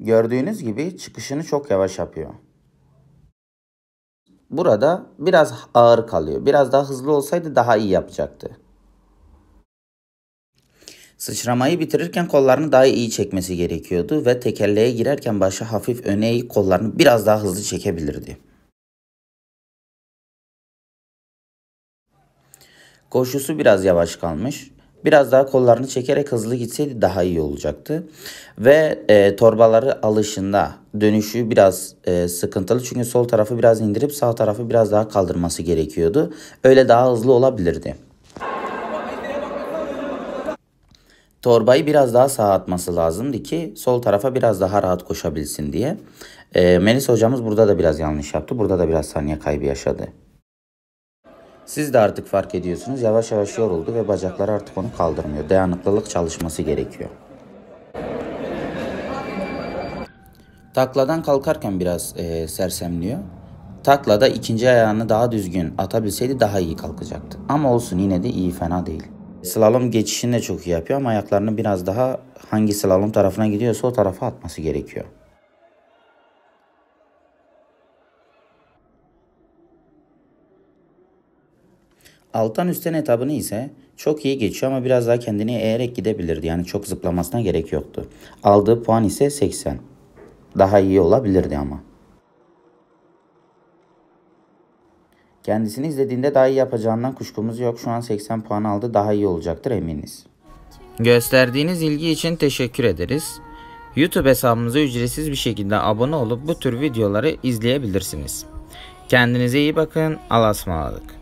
Gördüğünüz gibi çıkışını çok yavaş yapıyor. Burada biraz ağır kalıyor. Biraz daha hızlı olsaydı daha iyi yapacaktı. Sıçramayı bitirirken kollarını daha iyi çekmesi gerekiyordu ve tekerleğe girerken başa hafif öne eğip kollarını biraz daha hızlı çekebilirdi. Koşusu biraz yavaş kalmış. Biraz daha kollarını çekerek hızlı gitseydi daha iyi olacaktı. Ve e, torbaları alışında dönüşü biraz e, sıkıntılı. Çünkü sol tarafı biraz indirip sağ tarafı biraz daha kaldırması gerekiyordu. Öyle daha hızlı olabilirdi. Torbayı biraz daha sağa atması lazımdı ki sol tarafa biraz daha rahat koşabilsin diye. E, Melis hocamız burada da biraz yanlış yaptı. Burada da biraz saniye kaybı yaşadı. Siz de artık fark ediyorsunuz yavaş yavaş yoruldu ve bacaklar artık onu kaldırmıyor. Dayanıklılık çalışması gerekiyor. Takladan kalkarken biraz e, sersemliyor. Taklada ikinci ayağını daha düzgün atabilseydi daha iyi kalkacaktı. Ama olsun yine de iyi fena değil. Slalom geçişini de çok iyi yapıyor ama ayaklarını biraz daha hangi slalom tarafına gidiyorsa o tarafa atması gerekiyor. Alttan üstten etabını ise çok iyi geçiyor ama biraz daha kendini eğerek gidebilirdi. Yani çok zıplamasına gerek yoktu. Aldığı puan ise 80. Daha iyi olabilirdi ama. Kendisini izlediğinde daha iyi yapacağından kuşkumuz yok. Şu an 80 puan aldı. Daha iyi olacaktır eminiz. Gösterdiğiniz ilgi için teşekkür ederiz. YouTube hesabımıza ücretsiz bir şekilde abone olup bu tür videoları izleyebilirsiniz. Kendinize iyi bakın. Allah'a ısmarladık.